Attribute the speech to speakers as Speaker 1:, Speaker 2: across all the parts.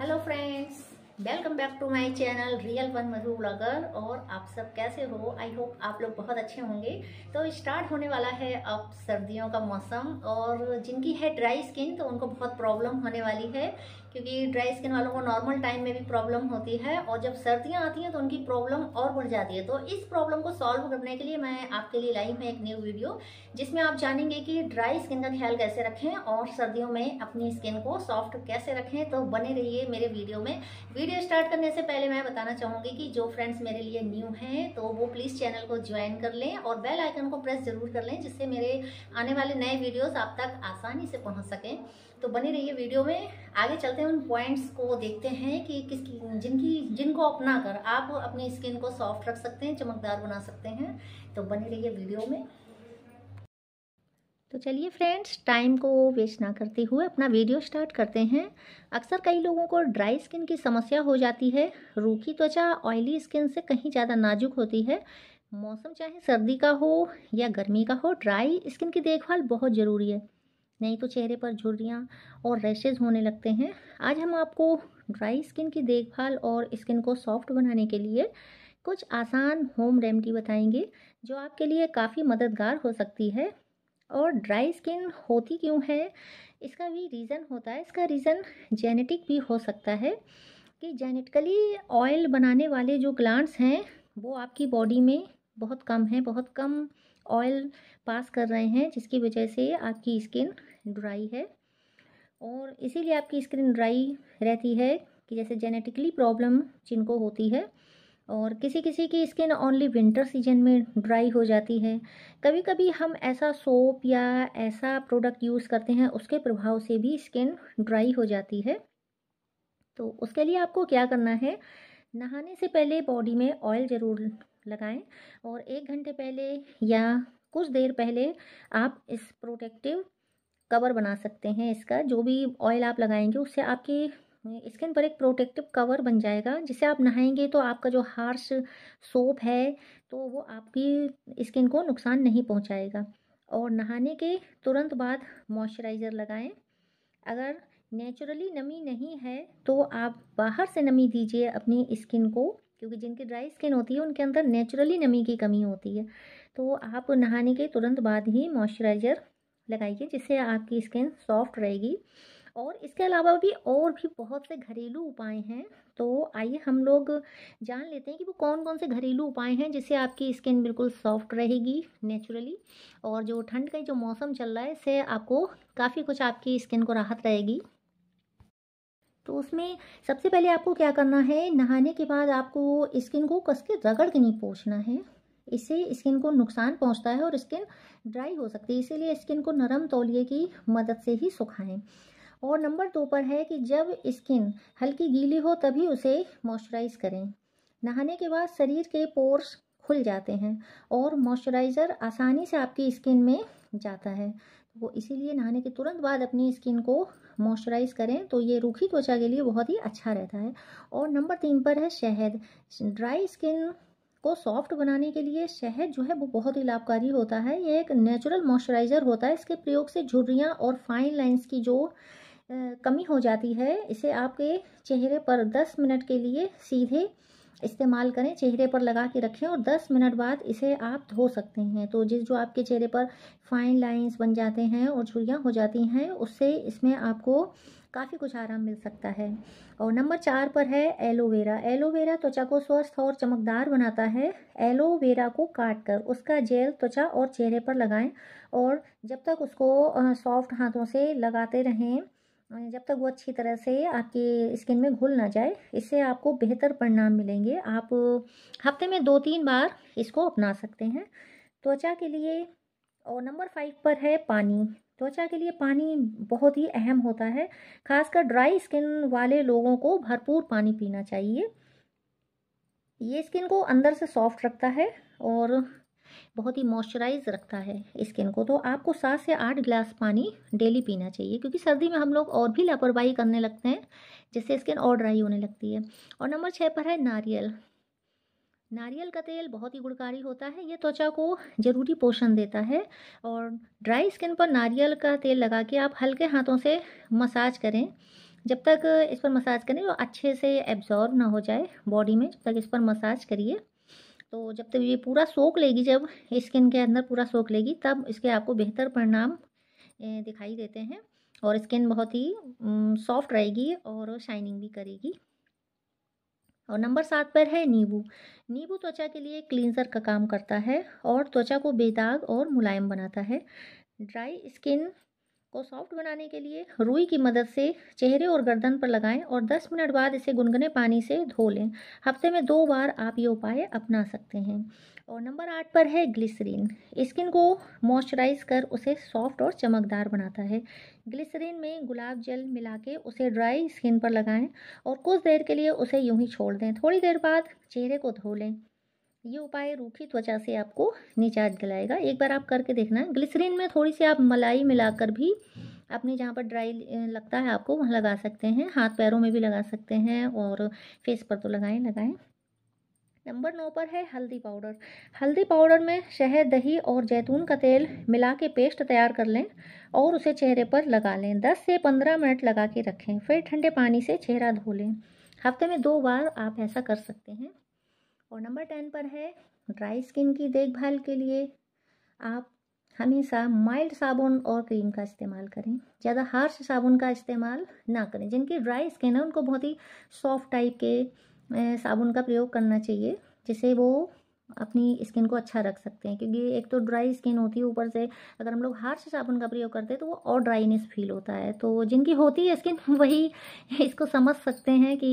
Speaker 1: Hello friends. Welcome back to my channel real one Madhu blogger और आप सब कैसे हो आई होप आप लोग बहुत अच्छे होंगे तो स्टार्ट होने वाला है अब सर्दियों का मौसम और जिनकी है ड्राई स्किन तो उनको बहुत प्रॉब्लम होने वाली है क्योंकि ड्राई स्किन वालों को नॉर्मल टाइम में भी प्रॉब्लम होती है और जब सर्दियाँ आती हैं तो उनकी प्रॉब्लम और बढ़ जाती है तो इस प्रॉब्लम को सॉल्व करने के लिए मैं आपके लिए लाई हूँ एक न्यू वीडियो जिसमें आप जानेंगे कि ड्राई स्किन का ख्याल कैसे रखें और सर्दियों में अपनी स्किन को सॉफ्ट कैसे रखें तो बने रहिए मेरे वीडियो में वीडियो वीडियो स्टार्ट करने से पहले मैं बताना चाहूँगी कि जो फ्रेंड्स मेरे लिए न्यू हैं तो वो प्लीज़ चैनल को ज्वाइन कर लें और बेल आइकन को प्रेस जरूर कर लें जिससे मेरे आने वाले नए वीडियोस आप तक आसानी से पहुँच सकें तो बनी रहिए वीडियो में आगे चलते हैं उन पॉइंट्स को देखते हैं कि किस जिनकी जिनको अपना कर आप अपनी स्किन को सॉफ्ट रख सकते हैं चमकदार बना सकते हैं तो बनी रहिए वीडियो में तो चलिए फ्रेंड्स टाइम को वेस्ट ना करते हुए अपना वीडियो स्टार्ट करते हैं अक्सर कई लोगों को ड्राई स्किन की समस्या हो जाती है रूखी त्वचा ऑयली स्किन से कहीं ज़्यादा नाजुक होती है मौसम चाहे सर्दी का हो या गर्मी का हो ड्राई स्किन की देखभाल बहुत ज़रूरी है नहीं तो चेहरे पर झुर्रियाँ और रैशेज होने लगते हैं आज हम आपको ड्राई स्किन की देखभाल और स्किन को सॉफ्ट बनाने के लिए कुछ आसान होम रेमडी बताएंगे जो आपके लिए काफ़ी मददगार हो सकती है और ड्राई स्किन होती क्यों है इसका भी रीज़न होता है इसका रीज़न जेनेटिक भी हो सकता है कि जेनेटिकली ऑयल बनाने वाले जो ग्लांड्स हैं वो आपकी बॉडी में बहुत कम हैं बहुत कम ऑयल पास कर रहे हैं जिसकी वजह से आपकी स्किन ड्राई है और इसीलिए आपकी स्किन ड्राई रहती है कि जैसे जेनेटिकली प्रॉब्लम जिनको होती है और किसी किसी की स्किन ओनली विंटर सीजन में ड्राई हो जाती है कभी कभी हम ऐसा सोप या ऐसा प्रोडक्ट यूज़ करते हैं उसके प्रभाव से भी स्किन ड्राई हो जाती है तो उसके लिए आपको क्या करना है नहाने से पहले बॉडी में ऑयल ज़रूर लगाएं और एक घंटे पहले या कुछ देर पहले आप इस प्रोटेक्टिव कवर बना सकते हैं इसका जो भी ऑयल आप लगाएंगे उससे आपकी स्किन पर एक प्रोटेक्टिव कवर बन जाएगा जिसे आप नहाएंगे तो आपका जो हार्श सोप है तो वो आपकी स्किन को नुकसान नहीं पहुंचाएगा और नहाने के तुरंत बाद मॉइस्चराइज़र लगाएं अगर नेचुरली नमी नहीं है तो आप बाहर से नमी दीजिए अपनी स्किन को क्योंकि जिनकी ड्राई स्किन होती है उनके अंदर नेचुरली नमी की कमी होती है तो आप नहाने के तुरंत बाद ही मॉइस्चराइज़र लगाइए जिससे आपकी स्किन सॉफ्ट रहेगी और इसके अलावा भी और भी बहुत से घरेलू उपाय हैं तो आइए हम लोग जान लेते हैं कि वो कौन कौन से घरेलू उपाय हैं जिससे आपकी स्किन बिल्कुल सॉफ्ट रहेगी नेचुरली और जो ठंड का जो मौसम चल रहा है इससे आपको काफ़ी कुछ आपकी स्किन को राहत रहेगी तो उसमें सबसे पहले आपको क्या करना है नहाने के बाद आपको स्किन को कस के रगड़ के नहीं पोछना है इससे स्किन को नुकसान पहुंचता है और स्किन ड्राई हो सकती है इसीलिए स्किन को नरम तौलिए की मदद से ही सुखाएं और नंबर दो पर है कि जब स्किन हल्की गीली हो तभी उसे मॉइस्चराइज करें नहाने के बाद शरीर के पोर्स खुल जाते हैं और मॉइस्चराइज़र आसानी से आपकी स्किन में जाता है वो तो इसीलिए नहाने के तुरंत बाद अपनी स्किन को मॉइस्चराइज़ करें तो ये रूखी त्वचा के लिए बहुत ही अच्छा रहता है और नंबर तीन पर है शहद ड्राई स्किन को सॉफ्ट बनाने के लिए शहद जो है वो बहुत ही लाभकारी होता है ये एक नेचुरल मॉइस्चराइज़र होता है इसके प्रयोग से झुर्रियाँ और फाइन लाइन्स की जो कमी हो जाती है इसे आपके चेहरे पर 10 मिनट के लिए सीधे इस्तेमाल करें चेहरे पर लगा के रखें और 10 मिनट बाद इसे आप धो सकते हैं तो जिस जो आपके चेहरे पर फाइन लाइंस बन जाते हैं और झुरियाँ हो जाती हैं उससे इसमें आपको काफ़ी कुछ आराम मिल सकता है और नंबर चार पर है एलोवेरा एलोवेरा त्वचा को स्वस्थ और चमकदार बनाता है एलोवेरा को काट कर उसका जेल त्वचा और चेहरे पर लगाएं और जब तक उसको सॉफ्ट हाथों से लगाते रहें जब तक वो अच्छी तरह से आपके स्किन में घुल ना जाए इससे आपको बेहतर परिणाम मिलेंगे आप हफ्ते में दो तीन बार इसको अपना सकते हैं त्वचा के लिए और नंबर फाइव पर है पानी त्वचा के लिए पानी बहुत ही अहम होता है खासकर ड्राई स्किन वाले लोगों को भरपूर पानी पीना चाहिए ये स्किन को अंदर से सॉफ्ट रखता है और बहुत ही मॉइस्चराइज रखता है स्किन को तो आपको सात से आठ गिलास पानी डेली पीना चाहिए क्योंकि सर्दी में हम लोग और भी लापरवाही करने लगते हैं जिससे स्किन और ड्राई होने लगती है और नंबर छः पर है नारियल नारियल का तेल बहुत ही गुणकारी होता है ये त्वचा को जरूरी पोषण देता है और ड्राई स्किन पर नारियल का तेल लगा के आप हल्के हाथों से मसाज करें जब तक इस पर मसाज करें तो अच्छे से एब्जॉर्ब ना हो जाए बॉडी में जब तक इस पर मसाज करिए तो जब तक ये पूरा सोख लेगी जब स्किन के अंदर पूरा सोख लेगी तब इसके आपको बेहतर परिणाम दिखाई देते हैं और स्किन बहुत ही सॉफ्ट रहेगी और शाइनिंग भी करेगी और नंबर सात पर है नींबू नींबू त्वचा के लिए क्लींजर का काम करता है और त्वचा को बेदाग और मुलायम बनाता है ड्राई स्किन को सॉफ्ट बनाने के लिए रुई की मदद से चेहरे और गर्दन पर लगाएं और 10 मिनट बाद इसे गुनगुने पानी से धो लें हफ्ते में दो बार आप ये उपाय अपना सकते हैं और नंबर आठ पर है ग्लिसरीन स्किन को मॉइस्चराइज कर उसे सॉफ्ट और चमकदार बनाता है ग्लिसरीन में गुलाब जल मिला के उसे ड्राई स्किन पर लगाएं और कुछ देर के लिए उसे यूं ही छोड़ दें थोड़ी देर बाद चेहरे को धो लें ये उपाय रूखी त्वचा से आपको निजात दिलाएगा एक बार आप करके देखना है ग्लिसरीन में थोड़ी सी आप मलाई मिलाकर भी अपने जहाँ पर ड्राई लगता है आपको वहाँ लगा सकते हैं हाथ पैरों में भी लगा सकते हैं और फेस पर तो लगाएं लगाएं नंबर नौ पर है हल्दी पाउडर हल्दी पाउडर में शहद दही और जैतून का तेल मिला के पेस्ट तैयार कर लें और उसे चेहरे पर लगा लें दस से पंद्रह मिनट लगा के रखें फिर ठंडे पानी से चेहरा धो लें हफ्ते में दो बार आप ऐसा कर सकते हैं और नंबर टेन पर है ड्राई स्किन की देखभाल के लिए आप हमेशा माइल्ड साबुन और क्रीम का इस्तेमाल करें ज़्यादा हार्श साबुन का इस्तेमाल ना करें जिनकी ड्राई स्किन है उनको बहुत ही सॉफ्ट टाइप के साबुन का प्रयोग करना चाहिए जिससे वो अपनी स्किन को अच्छा रख सकते हैं क्योंकि एक तो ड्राई स्किन होती है ऊपर से अगर हम लोग हार्श साबुन का प्रयोग करते हैं तो वो और ड्राइनेस फील होता है तो जिनकी होती है स्किन वही इसको समझ सकते हैं कि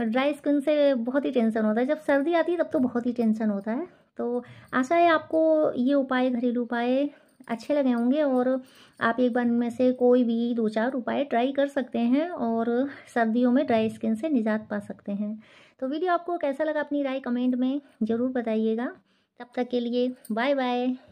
Speaker 1: और ड्राई स्किन से बहुत ही टेंशन होता है जब सर्दी आती है तब तो बहुत ही टेंशन होता है तो आशा है आपको ये उपाय घरेलू उपाय अच्छे लगे होंगे और आप एक बार में से कोई भी दो चार उपाय ट्राई कर सकते हैं और सर्दियों में ड्राई स्किन से निजात पा सकते हैं तो वीडियो आपको कैसा लगा अपनी राय कमेंट में ज़रूर बताइएगा तब तक के लिए बाय बाय